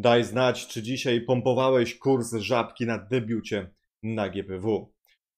Daj znać, czy dzisiaj pompowałeś kurs żabki na debiucie na GPW.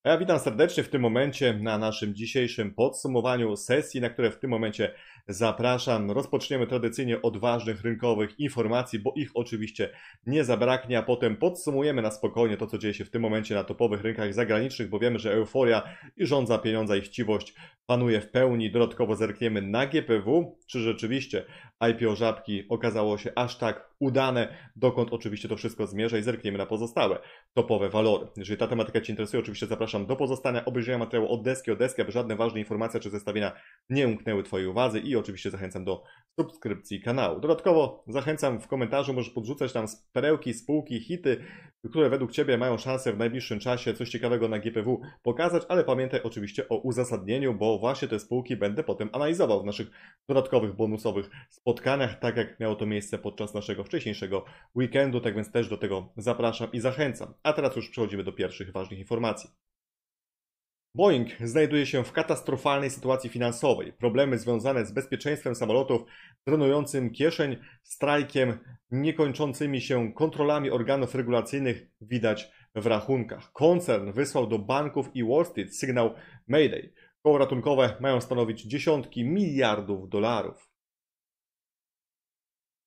A ja witam serdecznie w tym momencie na naszym dzisiejszym podsumowaniu sesji, na które w tym momencie zapraszam. Rozpoczniemy tradycyjnie od ważnych rynkowych informacji, bo ich oczywiście nie zabraknie, a potem podsumujemy na spokojnie to, co dzieje się w tym momencie na topowych rynkach zagranicznych, bo wiemy, że euforia i rządza pieniądza i chciwość panuje w pełni. Dodatkowo zerkniemy na GPW, czy rzeczywiście IPO Żabki okazało się aż tak udane, dokąd oczywiście to wszystko zmierza i zerkniemy na pozostałe topowe walory. Jeżeli ta tematyka Cię interesuje, oczywiście zapraszam do pozostania obejrzenia materiału od deski aby żadne ważne informacje czy zestawienia nie umknęły Twojej uwadze i oczywiście zachęcam do subskrypcji kanału. Dodatkowo zachęcam w komentarzu, możesz podrzucać tam perełki, spółki, hity, które według Ciebie mają szansę w najbliższym czasie coś ciekawego na GPW pokazać, ale pamiętaj oczywiście o uzasadnieniu, bo właśnie te spółki będę potem analizował w naszych dodatkowych, bonusowych spotkaniach spotkaniach, tak jak miało to miejsce podczas naszego wcześniejszego weekendu, tak więc też do tego zapraszam i zachęcam. A teraz już przechodzimy do pierwszych ważnych informacji. Boeing znajduje się w katastrofalnej sytuacji finansowej. Problemy związane z bezpieczeństwem samolotów, drenującym kieszeń, strajkiem, niekończącymi się kontrolami organów regulacyjnych widać w rachunkach. Koncern wysłał do banków i Wall Street sygnał Mayday. Koło ratunkowe mają stanowić dziesiątki miliardów dolarów.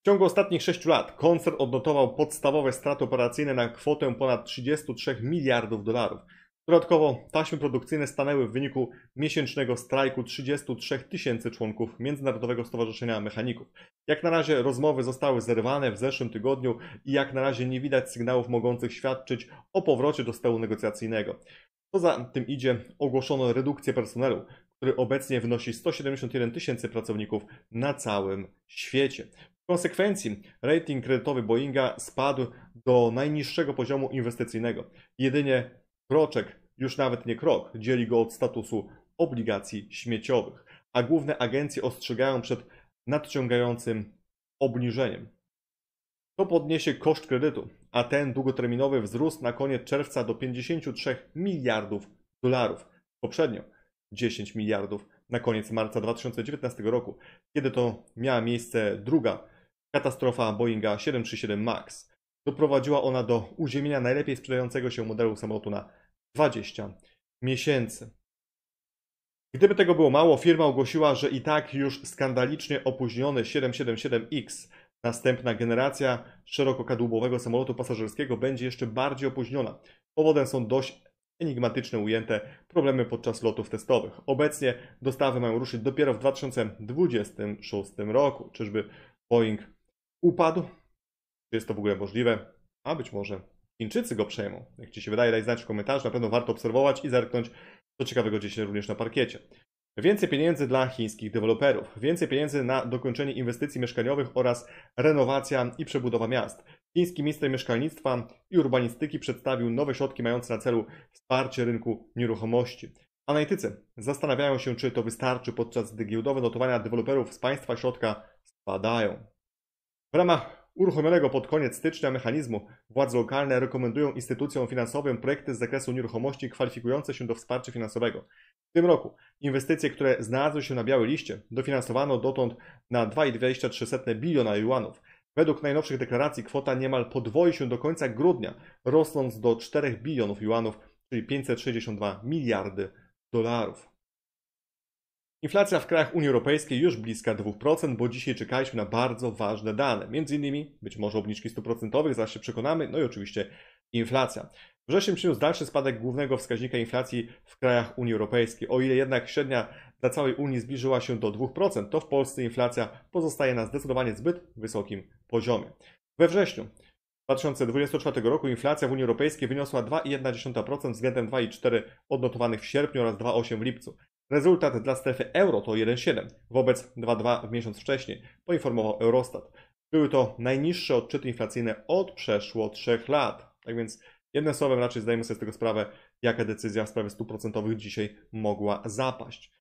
W ciągu ostatnich 6 lat koncern odnotował podstawowe straty operacyjne na kwotę ponad 33 miliardów dolarów. Dodatkowo taśmy produkcyjne stanęły w wyniku miesięcznego strajku 33 tysięcy członków Międzynarodowego Stowarzyszenia Mechaników. Jak na razie rozmowy zostały zerwane w zeszłym tygodniu i jak na razie nie widać sygnałów mogących świadczyć o powrocie do stołu negocjacyjnego. Co za tym idzie, ogłoszono redukcję personelu, który obecnie wynosi 171 tysięcy pracowników na całym świecie konsekwencji rating kredytowy Boeinga spadł do najniższego poziomu inwestycyjnego. Jedynie kroczek, już nawet nie krok, dzieli go od statusu obligacji śmieciowych, a główne agencje ostrzegają przed nadciągającym obniżeniem. To podniesie koszt kredytu, a ten długoterminowy wzrósł na koniec czerwca do 53 miliardów dolarów. Poprzednio 10 miliardów na koniec marca 2019 roku, kiedy to miała miejsce druga Katastrofa Boeinga 737 MAX. Doprowadziła ona do uziemienia najlepiej sprzedającego się modelu samolotu na 20 miesięcy. Gdyby tego było mało, firma ogłosiła, że i tak już skandalicznie opóźniony 777X, następna generacja szerokokadłubowego samolotu pasażerskiego, będzie jeszcze bardziej opóźniona. Powodem są dość enigmatyczne ujęte problemy podczas lotów testowych. Obecnie dostawy mają ruszyć dopiero w 2026 roku. Czyżby Boeing upadł. Czy jest to w ogóle możliwe? A być może Chińczycy go przejmą. Jak Ci się wydaje, daj znać w komentarzu. Na pewno warto obserwować i zerknąć, co ciekawego dzieje się również na parkiecie. Więcej pieniędzy dla chińskich deweloperów, więcej pieniędzy na dokończenie inwestycji mieszkaniowych oraz renowacja i przebudowa miast. Chiński minister mieszkalnictwa i urbanistyki przedstawił nowe środki mające na celu wsparcie rynku nieruchomości. Analitycy zastanawiają się, czy to wystarczy, podczas gdy giełdowe notowania deweloperów z państwa środka spadają. W ramach uruchomionego pod koniec stycznia mechanizmu władze lokalne rekomendują instytucjom finansowym projekty z zakresu nieruchomości kwalifikujące się do wsparcia finansowego. W tym roku inwestycje, które znalazły się na białej liście, dofinansowano dotąd na 2,23 biliona juanów. Według najnowszych deklaracji kwota niemal podwoi się do końca grudnia, rosnąc do 4 bilionów juanów, czyli 562 miliardy dolarów. Inflacja w krajach Unii Europejskiej już bliska 2%, bo dzisiaj czekaliśmy na bardzo ważne dane. Między innymi być może obniżki stóp procentowych, zaraz się przekonamy, no i oczywiście inflacja. Wrześniu przyniósł dalszy spadek głównego wskaźnika inflacji w krajach Unii Europejskiej. O ile jednak średnia dla całej Unii zbliżyła się do 2%, to w Polsce inflacja pozostaje na zdecydowanie zbyt wysokim poziomie. We wrześniu 2024 roku inflacja w Unii Europejskiej wyniosła 2,1% względem 2,4% odnotowanych w sierpniu oraz 2,8% w lipcu. Rezultat dla strefy euro to 1,7 wobec 2,2 w miesiąc wcześniej, poinformował Eurostat. Były to najniższe odczyty inflacyjne od przeszło 3 lat. Tak więc jednym słowem raczej zdajemy sobie z tego sprawę, jaka decyzja w sprawie stóp procentowych dzisiaj mogła zapaść.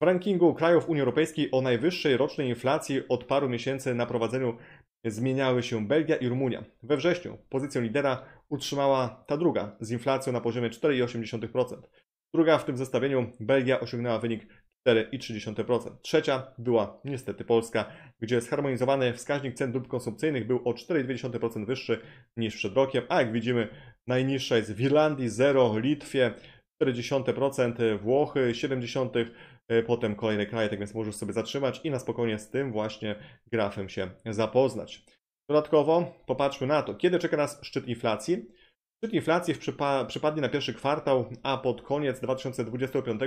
W rankingu krajów Unii Europejskiej o najwyższej rocznej inflacji od paru miesięcy na prowadzeniu zmieniały się Belgia i Rumunia. We wrześniu pozycję lidera utrzymała ta druga z inflacją na poziomie 4,8%. Druga w tym zestawieniu Belgia osiągnęła wynik 4,3%. Trzecia była niestety Polska, gdzie zharmonizowany wskaźnik cen dóbr konsumpcyjnych był o 4,2% wyższy niż przed rokiem, a jak widzimy najniższa jest w Irlandii 0, Litwie 40%, Włochy 70%, potem kolejne kraje, tak więc możesz sobie zatrzymać i na spokojnie z tym właśnie grafem się zapoznać. Dodatkowo popatrzmy na to, kiedy czeka nas szczyt inflacji. Szczyt inflacji przypa przypadnie na pierwszy kwartał, a pod koniec 2025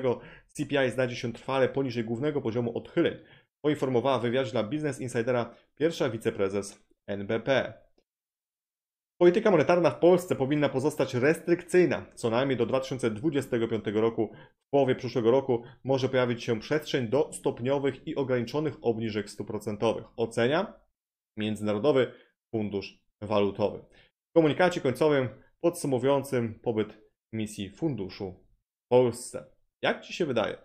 CPI znajdzie się trwale poniżej głównego poziomu odchyleń, poinformowała w wywiadzie dla Business Insidera pierwsza wiceprezes NBP. Polityka monetarna w Polsce powinna pozostać restrykcyjna. Co najmniej do 2025 roku, w połowie przyszłego roku, może pojawić się przestrzeń do stopniowych i ograniczonych obniżek stóp procentowych. Ocenia Międzynarodowy Fundusz Walutowy. W komunikacie końcowym podsumowującym pobyt misji funduszu w Polsce. Jak Ci się wydaje,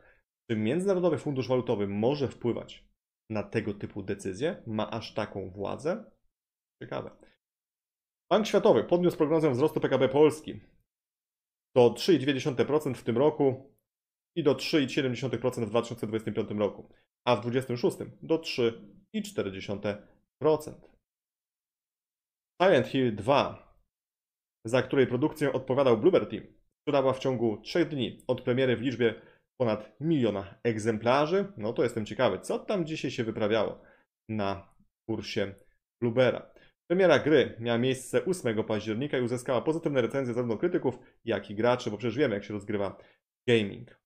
czy Międzynarodowy Fundusz Walutowy może wpływać na tego typu decyzje? Ma aż taką władzę? Ciekawe. Bank Światowy podniósł prognozę wzrostu PKB Polski do 3,2% w tym roku i do 3,7% w 2025 roku, a w 2026 do 3,4%. Silent Hill 2 za której produkcję odpowiadał Bloober Team, która w ciągu 3 dni od premiery w liczbie ponad miliona egzemplarzy. No to jestem ciekawy, co tam dzisiaj się wyprawiało na kursie Bluebera. Premiera gry miała miejsce 8 października i uzyskała pozytywne recenzje zarówno krytyków, jak i graczy, bo przecież wiemy, jak się rozgrywa gaming.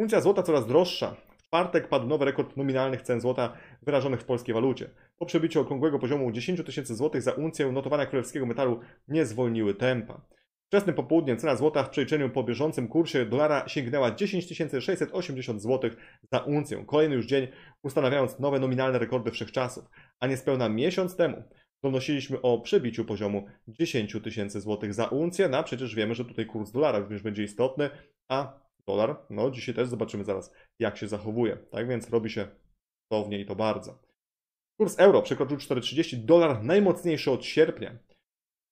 Uncja złota coraz droższa czwartek padł nowy rekord nominalnych cen złota wyrażonych w polskiej walucie. Po przebiciu okrągłego poziomu 10 tysięcy złotych za uncję notowania królewskiego metalu nie zwolniły tempa. Wczesnym popołudniem cena złota w przeliczeniu po bieżącym kursie dolara sięgnęła 10 680 zł za uncję, kolejny już dzień ustanawiając nowe nominalne rekordy wszechczasów, a niespełna miesiąc temu donosiliśmy o przebiciu poziomu 10 tysięcy złotych za uncję, no a przecież wiemy, że tutaj kurs dolara również będzie istotny, a dolar. No dzisiaj też zobaczymy zaraz, jak się zachowuje. Tak więc robi się to w niej to bardzo. Kurs euro przekroczył 4,30, dolar najmocniejszy od sierpnia.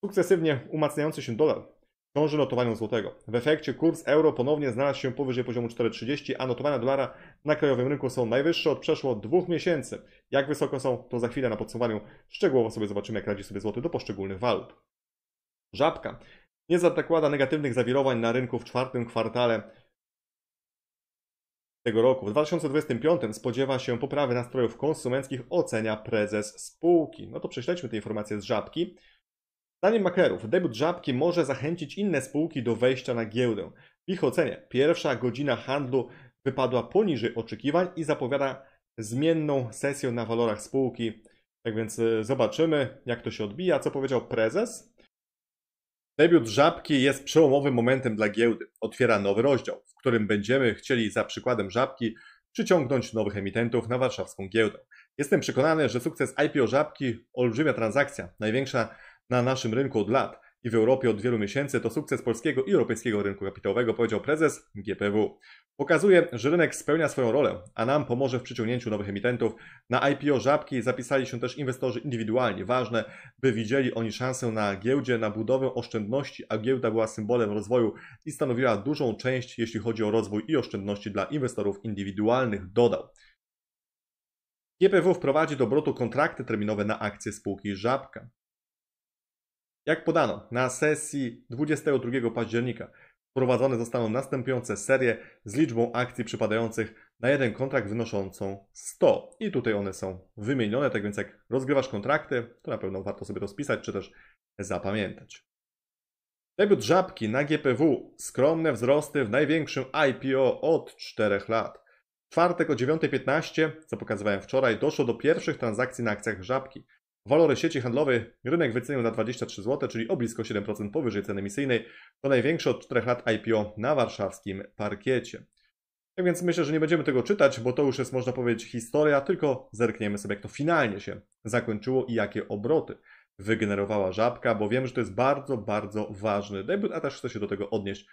Sukcesywnie umacniający się dolar ciąży notowaniu złotego. W efekcie kurs euro ponownie znalazł się powyżej poziomu 4,30, a notowania dolara na krajowym rynku są najwyższe od przeszło dwóch miesięcy. Jak wysoko są, to za chwilę na podsumowaniu szczegółowo sobie zobaczymy, jak radzi sobie złoty do poszczególnych walut. Żabka nie zakłada negatywnych zawirowań na rynku w czwartym kwartale tego roku. W 2025 spodziewa się poprawy nastrojów konsumenckich, ocenia prezes spółki. No to prześledźmy te informacje z Żabki. Zdaniem maklerów debiut Żabki może zachęcić inne spółki do wejścia na giełdę. W ich ocenie pierwsza godzina handlu wypadła poniżej oczekiwań i zapowiada zmienną sesję na walorach spółki. Tak więc e, zobaczymy, jak to się odbija. Co powiedział prezes? Debiut Żabki jest przełomowym momentem dla giełdy. Otwiera nowy rozdział, w którym będziemy chcieli za przykładem Żabki przyciągnąć nowych emitentów na warszawską giełdę. Jestem przekonany, że sukces IPO Żabki olbrzymia transakcja, największa na naszym rynku od lat i w Europie od wielu miesięcy to sukces polskiego i europejskiego rynku kapitałowego, powiedział prezes GPW. Pokazuje, że rynek spełnia swoją rolę, a nam pomoże w przyciągnięciu nowych emitentów. Na IPO Żabki zapisali się też inwestorzy indywidualni. Ważne, by widzieli oni szansę na giełdzie, na budowę oszczędności, a giełda była symbolem rozwoju i stanowiła dużą część, jeśli chodzi o rozwój i oszczędności dla inwestorów indywidualnych, dodał. GPW wprowadzi do obrotu kontrakty terminowe na akcje spółki Żabka. Jak podano, na sesji 22 października wprowadzone zostaną następujące serie z liczbą akcji przypadających na jeden kontrakt wynoszącą 100. I tutaj one są wymienione, tak więc jak rozgrywasz kontrakty, to na pewno warto sobie to spisać, czy też zapamiętać. Debiut Żabki na GPW. Skromne wzrosty w największym IPO od 4 lat. W czwartek o 9.15, co pokazywałem wczoraj, doszło do pierwszych transakcji na akcjach Żabki. Walory sieci handlowej rynek wycenił na 23 zł, czyli o blisko 7% powyżej ceny emisyjnej. To największe od 4 lat IPO na warszawskim parkiecie. Tak więc myślę, że nie będziemy tego czytać, bo to już jest, można powiedzieć, historia, tylko zerkniemy sobie, jak to finalnie się zakończyło i jakie obroty wygenerowała żabka, bo wiem, że to jest bardzo, bardzo ważny debiut, a też chcę się do tego odnieść,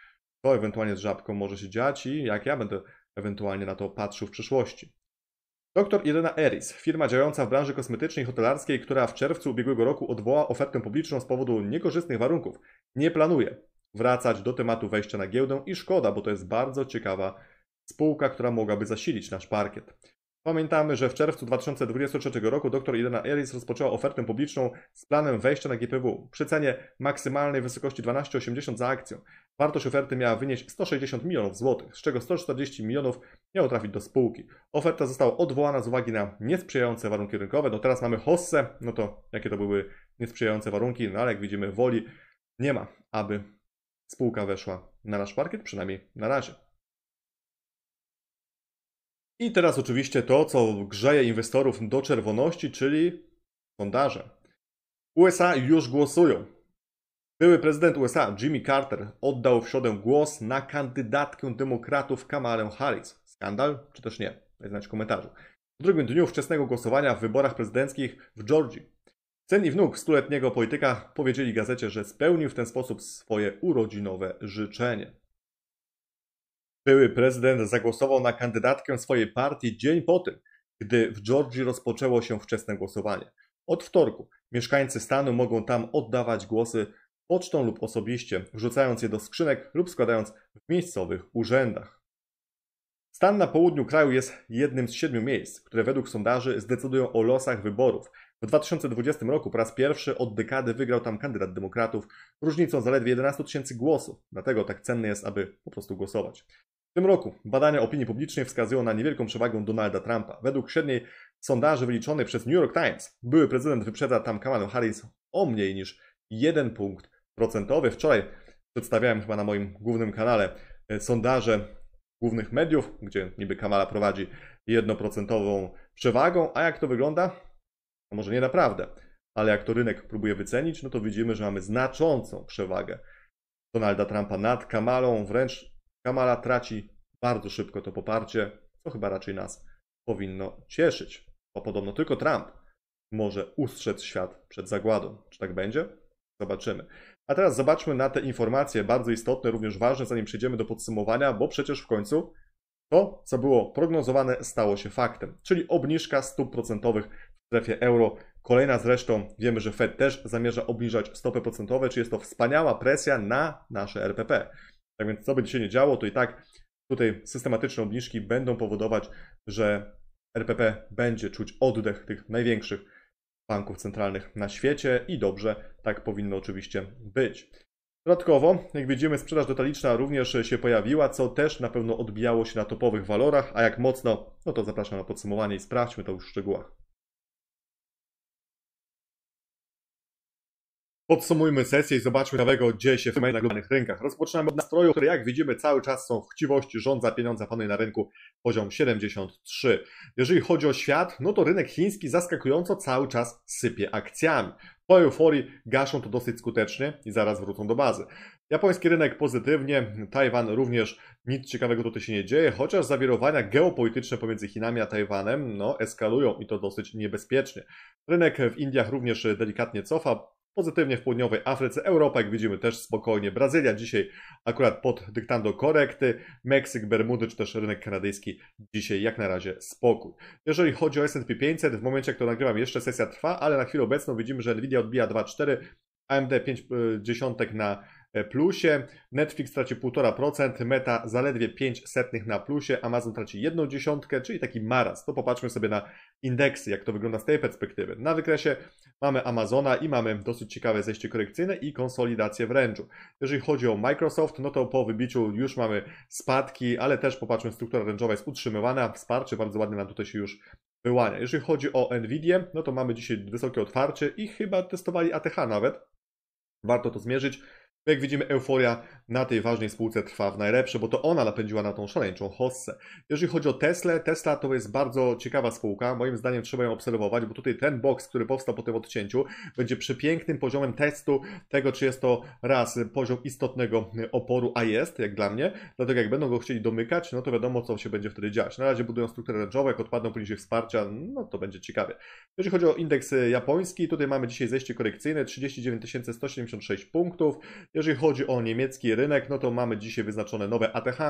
co ewentualnie z żabką może się dziać i jak ja będę ewentualnie na to patrzył w przyszłości. Dr Irena Eris, firma działająca w branży kosmetycznej i hotelarskiej, która w czerwcu ubiegłego roku odwołała ofertę publiczną z powodu niekorzystnych warunków, nie planuje wracać do tematu wejścia na giełdę i szkoda, bo to jest bardzo ciekawa spółka, która mogłaby zasilić nasz parkiet. Pamiętamy, że w czerwcu 2023 roku dr Irena Eris rozpoczęła ofertę publiczną z planem wejścia na GPW przy cenie maksymalnej wysokości 12,80 za akcję. Wartość oferty miała wynieść 160 milionów złotych, z czego 140 milionów miało trafić do spółki. Oferta została odwołana z uwagi na niesprzyjające warunki rynkowe. No teraz mamy Hossę, no to jakie to były niesprzyjające warunki, no ale jak widzimy woli nie ma, aby spółka weszła na nasz parkiet, przynajmniej na razie. I teraz oczywiście to, co grzeje inwestorów do czerwoności, czyli sondaże. USA już głosują. Były prezydent USA Jimmy Carter oddał w środę głos na kandydatkę demokratów Kamalę Harris. Skandal czy też nie? Daj znać w komentarzu. W drugim dniu wczesnego głosowania w wyborach prezydenckich w Georgii Sen i wnuk stuletniego polityka powiedzieli gazecie, że spełnił w ten sposób swoje urodzinowe życzenie. Były prezydent zagłosował na kandydatkę swojej partii dzień po tym, gdy w Georgii rozpoczęło się wczesne głosowanie. Od wtorku mieszkańcy stanu mogą tam oddawać głosy pocztą lub osobiście, wrzucając je do skrzynek lub składając w miejscowych urzędach. Stan na południu kraju jest jednym z siedmiu miejsc, które według sondaży zdecydują o losach wyborów. W 2020 roku po raz pierwszy od dekady wygrał tam kandydat demokratów różnicą zaledwie 11 tysięcy głosów, dlatego tak cenne jest, aby po prostu głosować. W tym roku badania opinii publicznej wskazują na niewielką przewagę Donalda Trumpa. Według średniej sondaży wyliczonej przez New York Times były prezydent wyprzedza tam Kamalę Harris o mniej niż 1 punkt procentowy. Wczoraj przedstawiałem chyba na moim głównym kanale e, sondaże głównych mediów, gdzie niby Kamala prowadzi jednoprocentową przewagą, a jak to wygląda? No może nie naprawdę, ale jak to rynek próbuje wycenić, no to widzimy, że mamy znaczącą przewagę Donalda Trumpa nad Kamalą, wręcz Kamala traci bardzo szybko to poparcie, co chyba raczej nas powinno cieszyć, bo podobno tylko Trump może ustrzec świat przed zagładą. Czy tak będzie? Zobaczymy. A teraz zobaczmy na te informacje, bardzo istotne, również ważne, zanim przejdziemy do podsumowania, bo przecież w końcu to, co było prognozowane, stało się faktem, czyli obniżka stóp procentowych w strefie euro. Kolejna zresztą, wiemy, że Fed też zamierza obniżać stopy procentowe, czyli jest to wspaniała presja na nasze RPP. Tak więc, co by się nie działo, to i tak tutaj systematyczne obniżki będą powodować, że RPP będzie czuć oddech tych największych banków centralnych na świecie i dobrze, tak powinno oczywiście być. Dodatkowo, jak widzimy, sprzedaż detaliczna również się pojawiła, co też na pewno odbijało się na topowych walorach, a jak mocno, no to zapraszam na podsumowanie i sprawdźmy to już w szczegółach. Podsumujmy sesję i zobaczmy ciekawego, dzieje się w na globalnych rynkach. Rozpoczynamy od nastroju, które jak widzimy cały czas są chciwości, rządza pieniądza panuje na rynku, poziom 73. Jeżeli chodzi o świat, no to rynek chiński zaskakująco cały czas sypie akcjami. Po euforii gaszą to dosyć skutecznie i zaraz wrócą do bazy. Japoński rynek pozytywnie, Tajwan również nic ciekawego tutaj się nie dzieje, chociaż zawirowania geopolityczne pomiędzy Chinami a Tajwanem no, eskalują i to dosyć niebezpiecznie. Rynek w Indiach również delikatnie cofa, pozytywnie w południowej Afryce. Europa, jak widzimy, też spokojnie. Brazylia dzisiaj akurat pod dyktando korekty. Meksyk, Bermudy czy też rynek kanadyjski dzisiaj jak na razie spokój. Jeżeli chodzi o S&P 500, w momencie, jak to nagrywam, jeszcze sesja trwa, ale na chwilę obecną widzimy, że Nvidia odbija 2,4, AMD 5 dziesiątek na E, plusie, Netflix traci 1,5%, Meta zaledwie 5 setnych na plusie, Amazon traci jedną dziesiątkę, czyli taki maraz. To popatrzmy sobie na indeksy, jak to wygląda z tej perspektywy. Na wykresie mamy Amazona i mamy dosyć ciekawe zejście korekcyjne i konsolidację w ręczu. Jeżeli chodzi o Microsoft, no to po wybiciu już mamy spadki, ale też popatrzmy, struktura ręczowa jest utrzymywana, wsparcie bardzo ładnie nam tutaj się już wyłania. Jeżeli chodzi o Nvidia, no to mamy dzisiaj wysokie otwarcie i chyba testowali ATH nawet. Warto to zmierzyć. Jak widzimy, euforia na tej ważnej spółce trwa w najlepsze, bo to ona napędziła na tą szaleńczą hossę. Jeżeli chodzi o Tesla, Tesla to jest bardzo ciekawa spółka. Moim zdaniem trzeba ją obserwować, bo tutaj ten box, który powstał po tym odcięciu, będzie przepięknym poziomem testu tego, czy jest to raz poziom istotnego oporu, a jest, jak dla mnie. Dlatego jak będą go chcieli domykać, no to wiadomo, co się będzie wtedy dziać. Na razie budują strukturę ręczową, jak odpadną poniżej wsparcia, no to będzie ciekawie. Jeżeli chodzi o indeks japoński, tutaj mamy dzisiaj zejście korekcyjne 39 176 punktów. Jeżeli chodzi o niemiecki rynek, no to mamy dzisiaj wyznaczone nowe ATH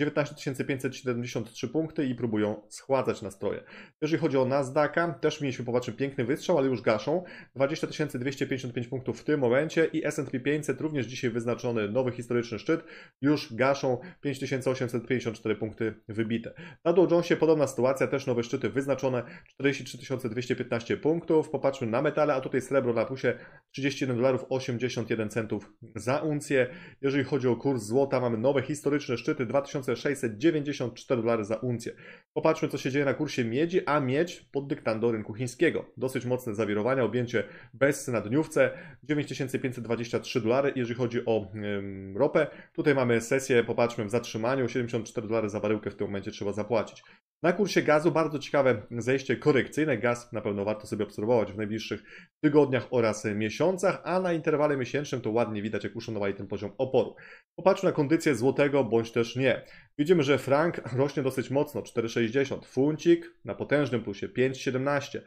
19 573 punkty i próbują schładzać nastroje. Jeżeli chodzi o Nasdaqa, też mieliśmy popatrzmy piękny wystrzał, ale już gaszą. 20 255 punktów w tym momencie i S&P 500 również dzisiaj wyznaczony nowy historyczny szczyt. Już gaszą 5854 punkty wybite. Na Dow Jonesie podobna sytuacja, też nowe szczyty wyznaczone 43 215 punktów. Popatrzmy na metale, a tutaj srebro na plusie 31 dolarów 81 centów za uncję. Jeżeli chodzi o kurs złota, mamy nowe historyczne szczyty 2000 2694 dolary za uncję. Popatrzmy, co się dzieje na kursie miedzi, a miedź pod dyktando rynku chińskiego. Dosyć mocne zawirowania, objęcie bez na dniówce 9523 dolary. Jeżeli chodzi o ym, ropę, tutaj mamy sesję, popatrzmy, w zatrzymaniu 74 dolary za baryłkę w tym momencie trzeba zapłacić. Na kursie gazu bardzo ciekawe zejście korekcyjne. Gaz na pewno warto sobie obserwować w najbliższych tygodniach oraz miesiącach, a na interwale miesięcznym to ładnie widać, jak uszanowali ten poziom oporu. Popatrzmy na kondycję złotego bądź też nie. Widzimy, że frank rośnie dosyć mocno, 4,60. Funcik na potężnym plusie, 5,17.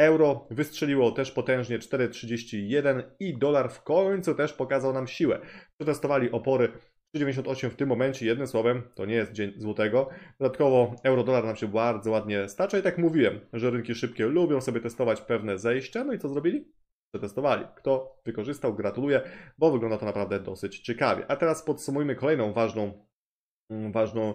Euro wystrzeliło też potężnie 4,31 i dolar w końcu też pokazał nam siłę. Przetestowali opory 3,98 w tym momencie, jednym słowem, to nie jest dzień złotego. Dodatkowo euro-dolar nam się bardzo ładnie stacza i tak mówiłem, że rynki szybkie lubią sobie testować pewne zejścia, no i co zrobili? Przetestowali. Kto wykorzystał, gratuluję, bo wygląda to naprawdę dosyć ciekawie. A teraz podsumujmy kolejną ważną, mm, ważną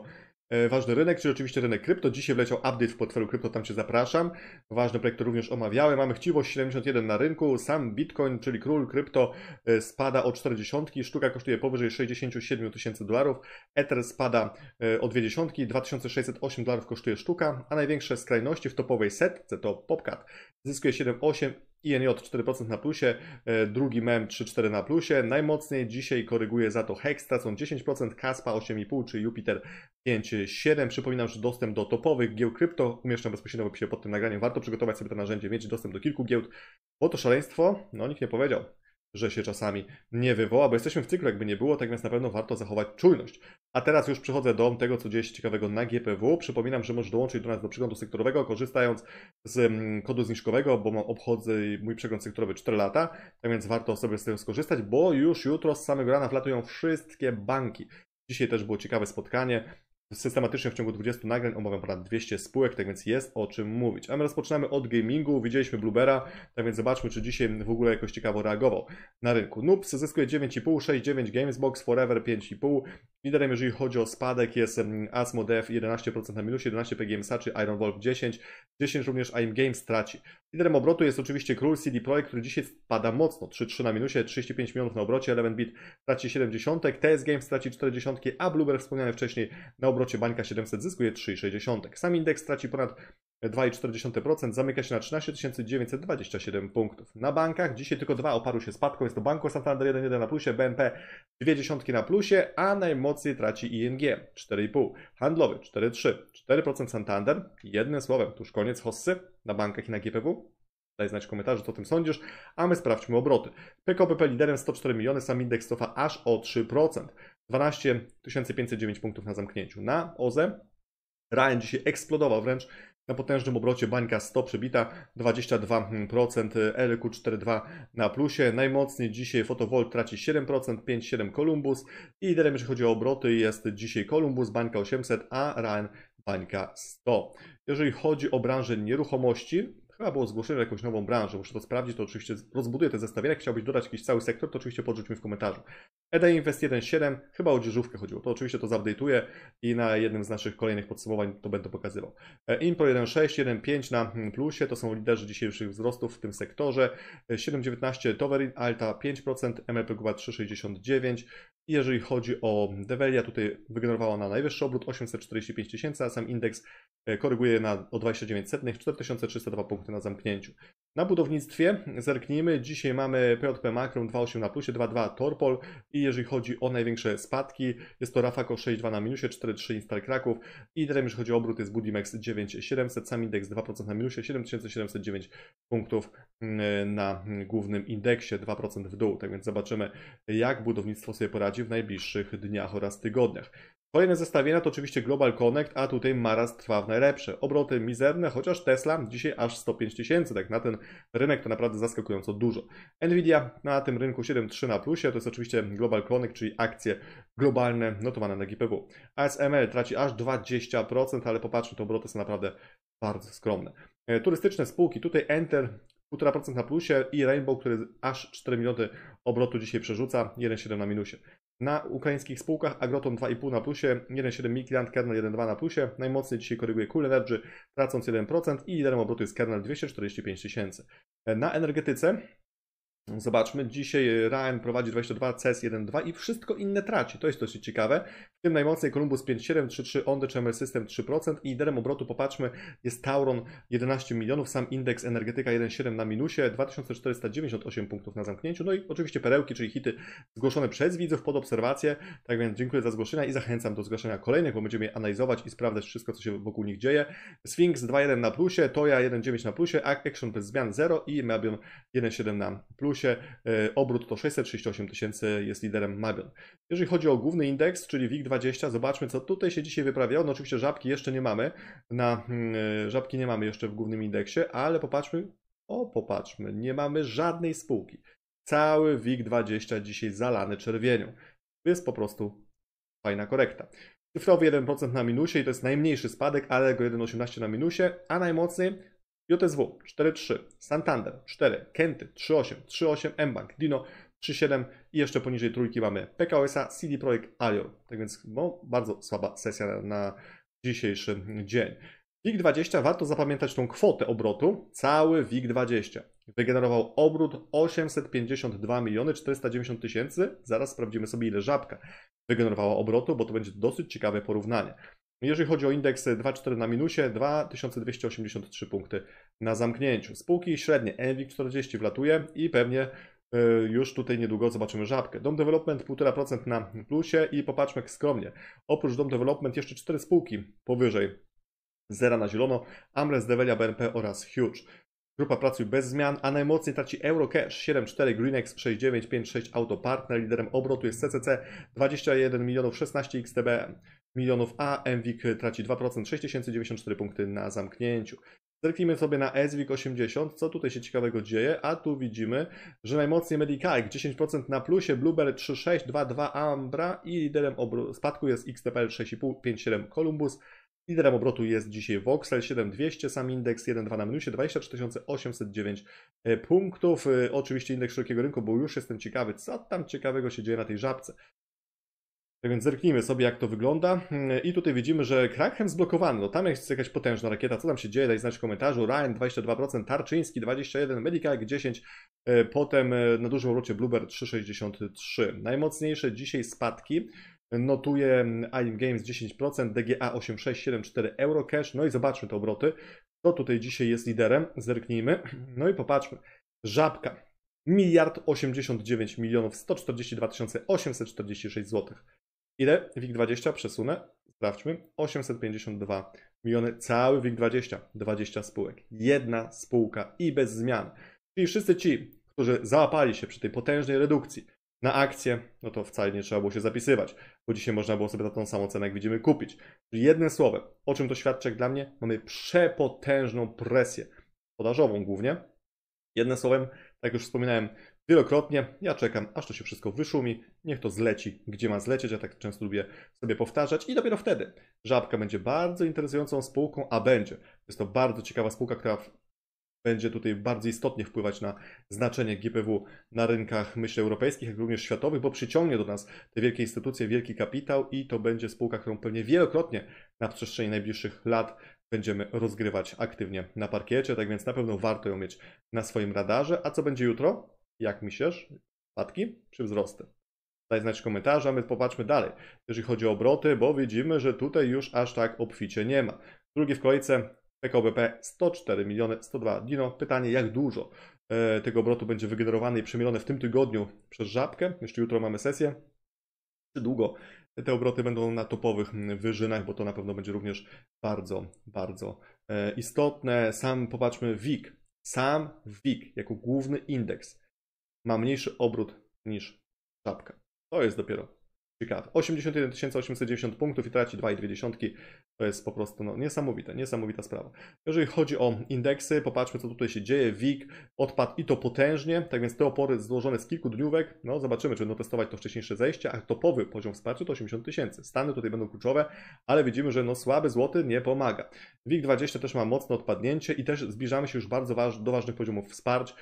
E, ważny rynek, czyli oczywiście rynek krypto. Dzisiaj wleciał update w portfelu krypto, tam Cię zapraszam. Ważny projekt również omawiałem. Mamy chciwość 71 na rynku, sam Bitcoin, czyli król krypto e, spada o 40, sztuka kosztuje powyżej 67 tysięcy dolarów, Ether spada e, o 20, 2608 dolarów kosztuje sztuka, a największe skrajności w topowej setce to PopCat zyskuje 7,8 INJ 4% na plusie, e, drugi MEM 3,4 na plusie. Najmocniej dzisiaj koryguje za to Hextacon 10%, Kaspa 8,5 czy Jupiter 5,7. Przypominam, że dostęp do topowych giełd krypto umieszczam bezpośrednio w opisie pod tym nagraniem. Warto przygotować sobie to narzędzie, mieć dostęp do kilku giełd, bo to szaleństwo, no nikt nie powiedział że się czasami nie wywoła, bo jesteśmy w cyklu, jakby nie było, tak więc na pewno warto zachować czujność. A teraz już przechodzę do tego, co dzieje się ciekawego na GPW. Przypominam, że możesz dołączyć do nas do przeglądu sektorowego, korzystając z mm, kodu zniżkowego, bo obchodzę mój przegląd sektorowy 4 lata, tak więc warto sobie z tego skorzystać, bo już jutro z samego rana wlatują wszystkie banki. Dzisiaj też było ciekawe spotkanie Systematycznie w ciągu 20 nagrań omawiam ponad 200 spółek, tak więc jest o czym mówić. A my rozpoczynamy od gamingu. Widzieliśmy Bluebera, tak więc zobaczmy, czy dzisiaj w ogóle jakoś ciekawo reagował na rynku. Noobs zyskuje 9,5, 6,9 Gamesbox, Forever 5,5. Liderem, jeżeli chodzi o spadek, jest mm, Asmodev 11% na minusie, 11 PGMSA czy Iron Wolf 10, 10 również AIM Games traci. Liderem obrotu jest oczywiście Król CD Projekt, który dzisiaj spada mocno, 3,3 na minusie, 35 milionów na obrocie, Element Beat traci 70, TS Games traci 40, a Blueber wspomniany wcześniej na obrocie obrocie bańka 700 zyskuje 3,6. Sam indeks traci ponad 2,4%, zamyka się na 13 927 punktów. Na bankach dzisiaj tylko dwa oparły się spadką, jest to Banko Santander 1,1 na plusie, BNP 20 dziesiątki na plusie, a najmocniej traci ING 4,5, handlowy 4,3, 4% Santander, jednym słowem, tuż koniec hossy na bankach i na GPW. Daj znać w komentarzu, co o tym sądzisz, a my sprawdźmy obroty. PKPP liderem 104 miliony, sam indeks cofa aż o 3%. 12 509 punktów na zamknięciu. Na OZE Ryan dzisiaj eksplodował wręcz na potężnym obrocie bańka 100 przebita, 22%, LQ42 na plusie. Najmocniej dzisiaj Fotowolt traci 7%, 5,7 Columbus. I liderem, jeżeli chodzi o obroty, jest dzisiaj Columbus, bańka 800, a Ryan bańka 100. Jeżeli chodzi o branżę nieruchomości, chyba było zgłoszenie na jakąś nową branżę, muszę to sprawdzić, to oczywiście rozbuduję te zestawienia. Jak chciałbyś dodać jakiś cały sektor, to oczywiście podrzuć mi w komentarzu. EDI Invest 1.7, chyba o dziurzówkę chodziło. To oczywiście to zupdate'uję i na jednym z naszych kolejnych podsumowań to będę pokazywał. E, Impro 1.6, 1.5 na plusie, to są liderzy dzisiejszych wzrostów w tym sektorze. 7.19 e, Towerin Alta 5%, MLP Guba 3.69. Jeżeli chodzi o Develia, tutaj wygenerowała na najwyższy obrót 845 tysięcy, a sam indeks e, koryguje na o 29 setnych, 4302 punkty na zamknięciu. Na budownictwie zerknijmy. Dzisiaj mamy PJP Makron 2.8 na plusie, 2.2 Torpol i jeżeli chodzi o największe spadki, jest to Rafako 6.2 na minusie, 4.3 Instal Kraków. I teraz jeżeli chodzi o obrót jest Budimex 9.700, sam indeks 2% na minusie, 7709 punktów mm, na głównym indeksie, 2% w dół. Tak więc zobaczymy jak budownictwo sobie poradzi w najbliższych dniach oraz tygodniach. Kolejne zestawienia to oczywiście Global Connect, a tutaj Maras trwa w najlepsze. Obroty mizerne, chociaż Tesla dzisiaj aż 105 tysięcy, tak na ten rynek to naprawdę zaskakująco dużo. Nvidia na tym rynku 7,3 na plusie, to jest oczywiście Global Connect, czyli akcje globalne notowane na GPW. ASML traci aż 20%, ale popatrzmy, to obroty są naprawdę bardzo skromne. E, turystyczne spółki, tutaj Enter 1,5% na plusie i Rainbow, który aż 4 miliony obrotu dzisiaj przerzuca, 1,7 na minusie. Na ukraińskich spółkach Agroton 2,5 na plusie, 1,7 Milkland, Kernel 1,2 na plusie. Najmocniej dzisiaj koryguje Cool Energy, tracąc 1% i liderem obrotu jest Kernel 245 tysięcy. Na energetyce Zobaczmy, dzisiaj Ryan prowadzi 22, CS 1-2 i wszystko inne traci. To jest dosyć ciekawe. W tym najmocniej Columbus 5-7, 3-3, Onde Chamber System 3% i liderem obrotu popatrzmy jest Tauron 11 milionów, sam indeks energetyka 1,7 na minusie, 2498 punktów na zamknięciu. No i oczywiście perełki, czyli hity zgłoszone przez widzów pod obserwację. Tak więc dziękuję za zgłoszenia i zachęcam do zgłaszania kolejnych, bo będziemy je analizować i sprawdzać wszystko, co się wokół nich dzieje. Sphinx 2,1 na plusie, Toya 1,9 na plusie, Action bez zmian 0 i Mabion 1,7 na plusie. E, obrót to 638 tysięcy, jest liderem Mabion. Jeżeli chodzi o główny indeks, czyli WIG20, zobaczmy co tutaj się dzisiaj wyprawiało. No oczywiście żabki jeszcze nie mamy, na mm, e, żabki nie mamy jeszcze w głównym indeksie, ale popatrzmy, o popatrzmy, nie mamy żadnej spółki. Cały WIG20 dzisiaj zalany czerwienią. Jest po prostu fajna korekta. Cyfrowy 1% na minusie i to jest najmniejszy spadek, ale go 1,18 na minusie, a najmocniej JSW 4,3, Santander 4, Kenty 3,8, 3,8 mBank, Dino 3,7 i jeszcze poniżej trójki mamy PKOSA, CD Projekt Alior. Tak więc no, bardzo słaba sesja na, dzisiejszy dzień. WIG20, warto zapamiętać tą kwotę obrotu, cały WIG20 wygenerował obrót 852 miliony 490 tysięcy, zaraz sprawdzimy sobie ile Żabka wygenerowała obrotu, bo to będzie dosyć ciekawe porównanie. Jeżeli chodzi o indeks 2,4 na minusie, 2283 punkty na zamknięciu. Spółki średnie, Enwik 40 wlatuje i pewnie e, już tutaj niedługo zobaczymy żabkę. Dom Development 1,5% na plusie i popatrzmy skromnie. Oprócz Dom Development jeszcze 4 spółki powyżej zera na zielono. Amres, Develia, BNP oraz Huge. Grupa pracuje bez zmian, a najmocniej traci Eurocash 7,4, Greenex 6,9, 5,6 Autopartner. Liderem obrotu jest CCC 21 milionów 16 XTB milionów, a MWIG traci 2%, 6094 punkty na zamknięciu. Zerknijmy sobie na SWIG 80, co tutaj się ciekawego dzieje, a tu widzimy, że najmocniej Medicalek 10% na plusie, Bluebell 3,6,2,2 Ambra i liderem spadku jest XTPL 6,5,5,7 Columbus. Liderem obrotu jest dzisiaj Voxel 7200, sam indeks 1,2 na minusie, 24809 e, punktów. E, oczywiście indeks szerokiego rynku, bo już jestem ciekawy, co tam ciekawego się dzieje na tej żabce. Tak więc zerknijmy sobie, jak to wygląda. Mm, I tutaj widzimy, że Krakhem zblokowany. No tam jest jakaś potężna rakieta. Co tam się dzieje? Daj znać w komentarzu. Ryan 22%, Tarczyński 21%, Medicaid 10%, potem e, na dużym obrocie Bluebird 3,63%. Najmocniejsze dzisiaj spadki notuje mm, AIM Games 10%, DGA 8,674 euro cash. No i zobaczmy te obroty. Kto tutaj dzisiaj jest liderem? Zerknijmy. No i popatrzmy. Żabka. Miliard 89 milionów 142 846 złotych. Ile? WIG20 przesunę, sprawdźmy, 852 miliony, cały WIG20, 20 spółek, jedna spółka i bez zmian. Czyli wszyscy ci, którzy załapali się przy tej potężnej redukcji na akcje, no to wcale nie trzeba było się zapisywać, bo dzisiaj można było sobie za tą samą cenę, jak widzimy, kupić. Czyli jednym słowem, o czym to świadczy jak dla mnie? Mamy przepotężną presję podażową głównie. Jednym słowem, tak już wspominałem, wielokrotnie. Ja czekam, aż to się wszystko wyszumi, niech to zleci, gdzie ma zlecieć. Ja tak często lubię sobie powtarzać i dopiero wtedy Żabka będzie bardzo interesującą spółką, a będzie. Jest to bardzo ciekawa spółka, która będzie tutaj bardzo istotnie wpływać na znaczenie GPW na rynkach, myślę, europejskich, jak również światowych, bo przyciągnie do nas te wielkie instytucje, wielki kapitał i to będzie spółka, którą pewnie wielokrotnie na przestrzeni najbliższych lat będziemy rozgrywać aktywnie na parkiecie, tak więc na pewno warto ją mieć na swoim radarze. A co będzie jutro? jak myślisz? Spadki czy wzrosty? Daj znać komentarze, a my popatrzmy dalej. Jeżeli chodzi o obroty, bo widzimy, że tutaj już aż tak obficie nie ma. Drugi w kolejce PKBP 104 miliony 102. Dino, pytanie jak dużo e, tego obrotu będzie wygenerowane i przemielone w tym tygodniu przez Żabkę? Jeszcze jutro mamy sesję. Czy długo te obroty będą na topowych wyżynach, bo to na pewno będzie również bardzo, bardzo e, istotne. Sam popatrzmy WIG. Sam WIG jako główny indeks ma mniejszy obrót niż czapka. To jest dopiero Ciekawe. 81 890 punktów i traci 2,2. To jest po prostu no, niesamowite, niesamowita sprawa. Jeżeli chodzi o indeksy, popatrzmy co tutaj się dzieje. WIG odpadł i to potężnie, tak więc te opory złożone z kilku dniówek, no zobaczymy, czy będą testować to wcześniejsze zejście, a topowy poziom wsparcia to 80 tysięcy. Stany tutaj będą kluczowe, ale widzimy, że no słaby złoty nie pomaga. WIG 20 też ma mocne odpadnięcie i też zbliżamy się już bardzo waż do ważnych poziomów wsparć.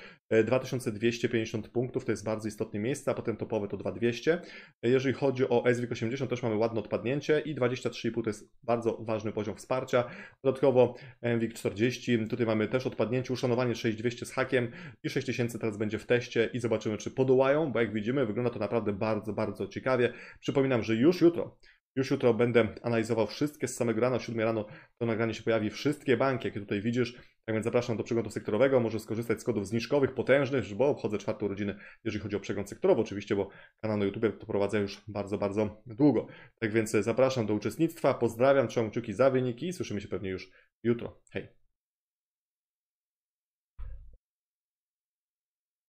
2250 e, punktów to jest bardzo istotne miejsce, a potem topowe to 2200. E, jeżeli chodzi o SWIG 80 też mamy ładne odpadnięcie i 23,5 to jest bardzo ważny poziom wsparcia. Dodatkowo MWIG 40, tutaj mamy też odpadnięcie, uszanowanie 6200 z hakiem i 6000 teraz będzie w teście i zobaczymy, czy podołają, bo jak widzimy, wygląda to naprawdę bardzo, bardzo ciekawie. Przypominam, że już jutro już jutro będę analizował wszystkie z samego rana, o 7 rano to nagranie się pojawi, wszystkie banki, jakie tutaj widzisz. Tak więc zapraszam do przeglądu sektorowego, możesz skorzystać z kodów zniżkowych, potężnych, bo obchodzę czwartą rodzinę, jeżeli chodzi o przegląd sektorowy oczywiście, bo kanał na YouTube to prowadzę już bardzo, bardzo długo. Tak więc zapraszam do uczestnictwa, pozdrawiam, trzymam kciuki za wyniki i słyszymy się pewnie już jutro. Hej!